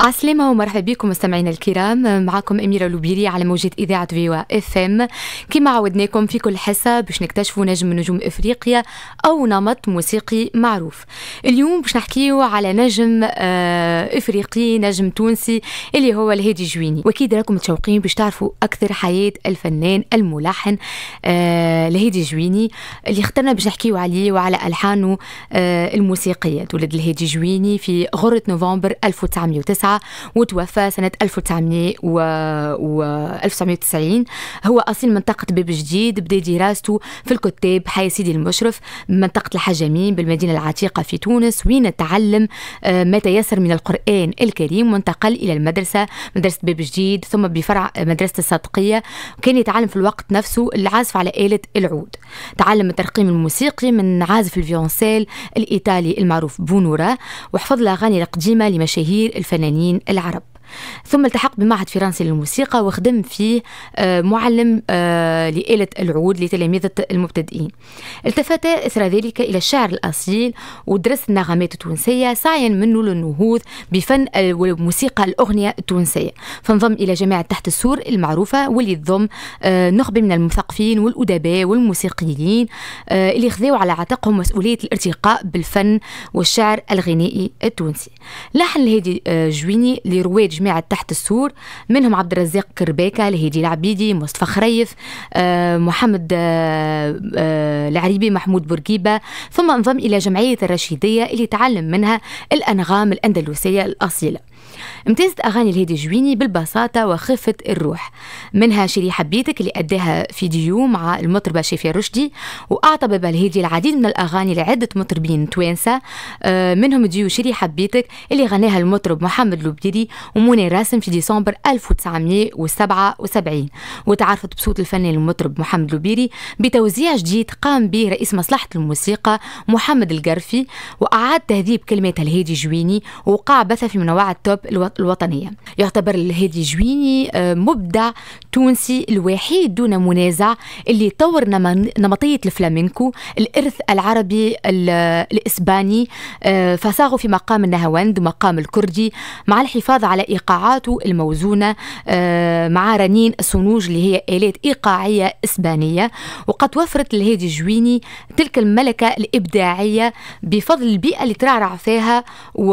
عسلامة ومرحبا بكم مستمعينا الكرام معكم أميرة لوبيري على موجة إذاعة فيوا اف ام كما عودناكم في كل حصة باش نكتشفوا نجم من نجوم إفريقيا أو نمط موسيقي معروف اليوم باش نحكيو على نجم آه، إفريقي نجم تونسي اللي هو الهادي جويني وأكيد راكم متشوقين باش تعرفوا أكثر حياة الفنان الملحن آه، الهادي جويني اللي اخترنا باش نحكيو عليه وعلى ألحانه آه، الموسيقية تولد الهادي جويني في غرة نوفمبر 1909 وتوفى سنة و... 1990 هو أصيل منطقة باب جديد بدا دراسته في الكتاب حي سيدي المشرف منطقة الحجمين بالمدينة العتيقة في تونس وين تعلم آه، ما تيسر من القرآن الكريم وانتقل إلى المدرسة مدرسة باب جديد ثم بفرع مدرسة الصادقية وكان يتعلم في الوقت نفسه العزف على آلة العود تعلم الترقيم الموسيقي من عازف الفيونسيل الإيطالي المعروف بونورا وحفظ الأغاني القديمة لمشاهير الفنانين المواطنين العرب ثم التحق بمعهد فرنسي للموسيقى وخدم فيه آه، معلم آه، لآلة العود لتلاميذ المبتدئين التفت إثر ذلك إلى الشعر الأصيل ودرس النغمات التونسية سعيا منه للنهوض بفن الموسيقى الأغنية التونسية فانضم إلى جماعة تحت السور المعروفة واللي تضم آه، نخبة من المثقفين والأدباء والموسيقيين اللي خذوا على عاتقهم مسؤولية الارتقاء بالفن والشعر الغنائي التونسي لحن الهادي جويني لرواد جماعة تحت السور منهم عبد الرزاق كرباكة لهيدي العبيدي مصطفى خريف آه، محمد آه، آه، العريبي محمود بورقيبة ثم انضم إلى جمعية الرشيدية اللي تعلم منها الأنغام الأندلسية الأصيلة امتازت أغاني الهادي جويني بالبساطة وخفة الروح منها شيري حبيتك اللي أداها في ديو مع المطربة شيفيا رشدي وأعطى بابا الهادي العديد من الأغاني لعدة مطربين توانسة منهم ديو شيري حبيتك اللي غناها المطرب محمد لبديري وم منى راسم في ديسمبر 1977 وتعرفت بصوت الفنان المطرب محمد لوبيري بتوزيع جديد قام به رئيس مصلحة الموسيقى محمد القرفي وأعاد تهذيب كلمات الهادي جويني وقع بثة في منوعة توب الوطنية يعتبر الهادي جويني آه، مبدع تونسي الوحيد دون منازع اللي طور نمطية الفلامينكو الإرث العربي الإسباني آه، فساغوا في مقام النهاوند ومقام الكردي مع الحفاظ على ايقاعاته الموزونه آه، مع رنين السنوج اللي هي الات ايقاعيه اسبانيه وقد وفرت لهادي جويني تلك الملكه الابداعيه بفضل البيئه اللي ترعرع فيها و...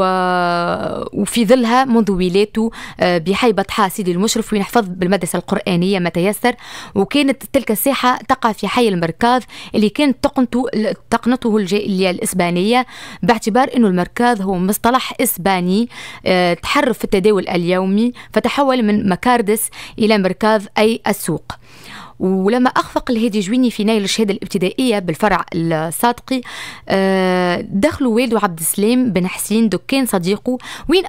وفي ظلها منذ ولادته آه، بحيبه سيدي المشرف وين حفظ بالمدرسه القرانيه ما تيسر وكانت تلك الساحه تقع في حي المركاض اللي كانت تقنته تقنته الجاهليه الاسبانيه باعتبار انه المركاض هو مصطلح اسباني آه، تحرف في التداول اليومي فتحول من مكاردس إلى مركاض أي السوق ولما أخفق الهادي جويني في نيل الشهادة الابتدائية بالفرع الصادقي آه، دخلوا والده عبد السلام بن حسين دكان صديقه وين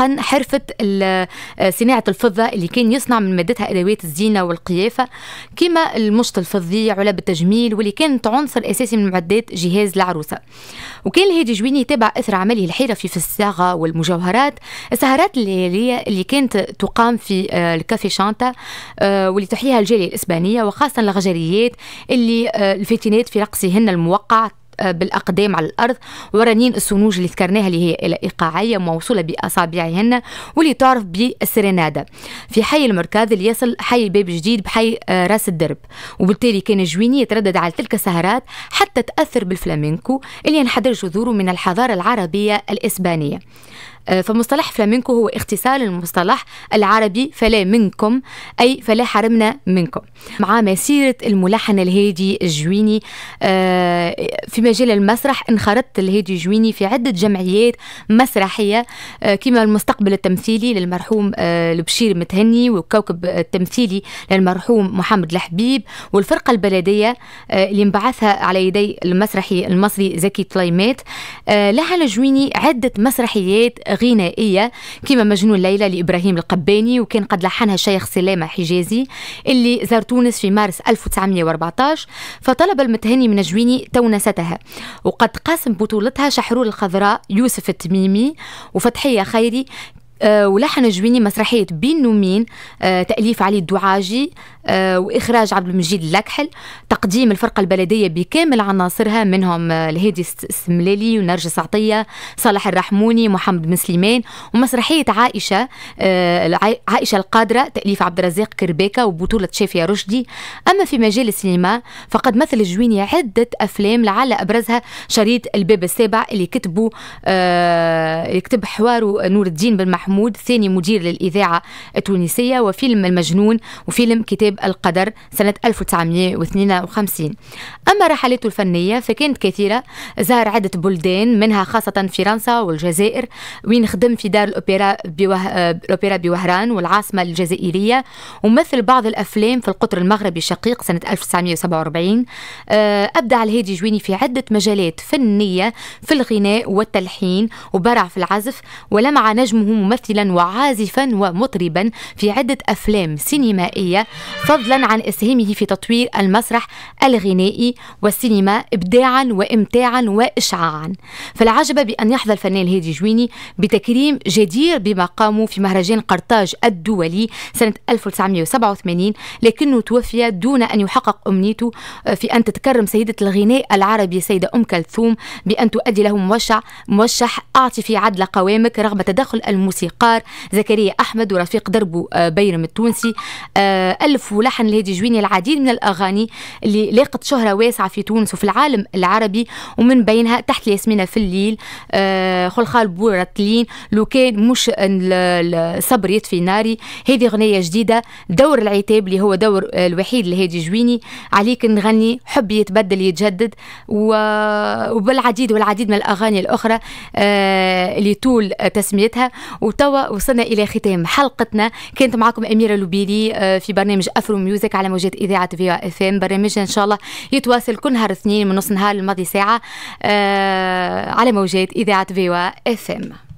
سابقا حرفه آه، صناعه الفضه اللي كان يصنع من مادتها ادوات الزينه والقيافه كما المشط الفضي علب التجميل واللي كانت عنصر اساسي من معدات جهاز العروسه وكان الهادي جويني تابع اثر عمله الحرفي في الصياغه والمجوهرات السهرات الليليه اللي كانت تقام في آه، الكافي شانتا آه، واللي تحييها الجاليه الاسبانيه وخاصه الغجريات اللي الفتينات في رقصهن الموقع بالاقدام على الارض ورنين السنوج اللي ذكرناها اللي هي ايقاعيه موصوله باصابعهن واللي تعرف بالسرناده في حي المركاض اللي يصل حي الباب الجديد بحي آه، راس الدرب وبالتالي كان جويني يتردد على تلك السهرات حتى تاثر بالفلامينكو اللي ينحدر جذوره من الحضاره العربيه الاسبانيه آه، فمصطلح فلامينكو هو اختصار المصطلح العربي فلا منكم أي فلا حرمنا منكم مع مسيرة الملحن الهادي الجويني آه، في مجال المسرح انخرطت الهادي الجويني في عدة جمعيات مسرحية آه، كما المستقبل التمثيلي للمرحوم البشير متهني والكوكب التمثيلي للمرحوم محمد الحبيب والفرقة البلدية اللي انبعثها على يدي المسرحي المصري زكي طليمات لحن الجويني عدة مسرحيات غنائيه كما مجنون ليلى لابراهيم القباني وكان قد لحنها الشيخ سلامه حجازي اللي زار تونس في مارس 1914 فطلب المتهني من جويني تونستها وقد قاسم بطولتها شحرور الخضراء يوسف التميمي وفتحيه خيري آه، ولحن جويني مسرحية بين نومين آه، تأليف علي الدعاجي آه، وإخراج عبد المجيد اللكحل تقديم الفرقة البلدية بكامل عناصرها منهم الهادي السملالي ونرجس عطية صالح الرحموني محمد بن سليمان ومسرحية عائشة عائشة القادرة تأليف عبد الرزاق كرباكة وبطولة شافية رشدي أما في مجال السينما فقد مثل جويني عدة أفلام لعل أبرزها شريط الباب السابع اللي كتبه يكتب حواره نور الدين بن محمود محمود ثاني مدير للإذاعة التونسية وفيلم المجنون وفيلم كتاب القدر سنة 1952 أما رحلاته الفنية فكانت كثيرة زار عدة بلدان منها خاصة فرنسا والجزائر وين خدم في دار الأوبرا, بوه... الأوبرا بوهران والعاصمة الجزائرية ومثل بعض الأفلام في القطر المغربي الشقيق سنة 1947 آه، أبدع الهادي جويني في عدة مجالات فنية في الغناء والتلحين وبرع في العزف ولمع نجمه ممثل ممثلا وعازفا ومطربا في عدة أفلام سينمائية فضلا عن إسهامه في تطوير المسرح الغنائي والسينما إبداعا وإمتاعا وإشعاعا فالعجب بأن يحظى الفنان هادي جويني بتكريم جدير بمقامه في مهرجان قرطاج الدولي سنة 1987 لكنه توفي دون أن يحقق أمنيته آه، في أن تتكرم سيدة الغناء العربي سيدة أم كلثوم بأن تؤدي له موشح موشح أعطي في عدل قوامك رغم تدخل الموسيقى قار زكريا أحمد ورفيق دربو آه، بيرم التونسي آه، ألف ولحن الهادي جويني العديد من الأغاني اللي لاقت شهرة واسعة في تونس وفي العالم العربي ومن بينها تحت ياسمينه في الليل آه، خلخال بورتلين لو كان مش الصبر يطفي ناري هذه أغنية جديدة دور العتاب اللي هو دور الوحيد لهادي جويني عليك نغني حب يتبدل يتجدد وبالعديد والعديد من الأغاني الأخرى اللي طول تسميتها وت توا وصلنا الى ختام حلقتنا كانت معكم اميره لوبيلي آه، في برنامج افرو ميوزك على موجات اذاعه في اف ام برنامجنا ان شاء الله يتواصل كل نهار اثنين من نص نهار الماضي ساعه آه، على موجات اذاعه في اف ام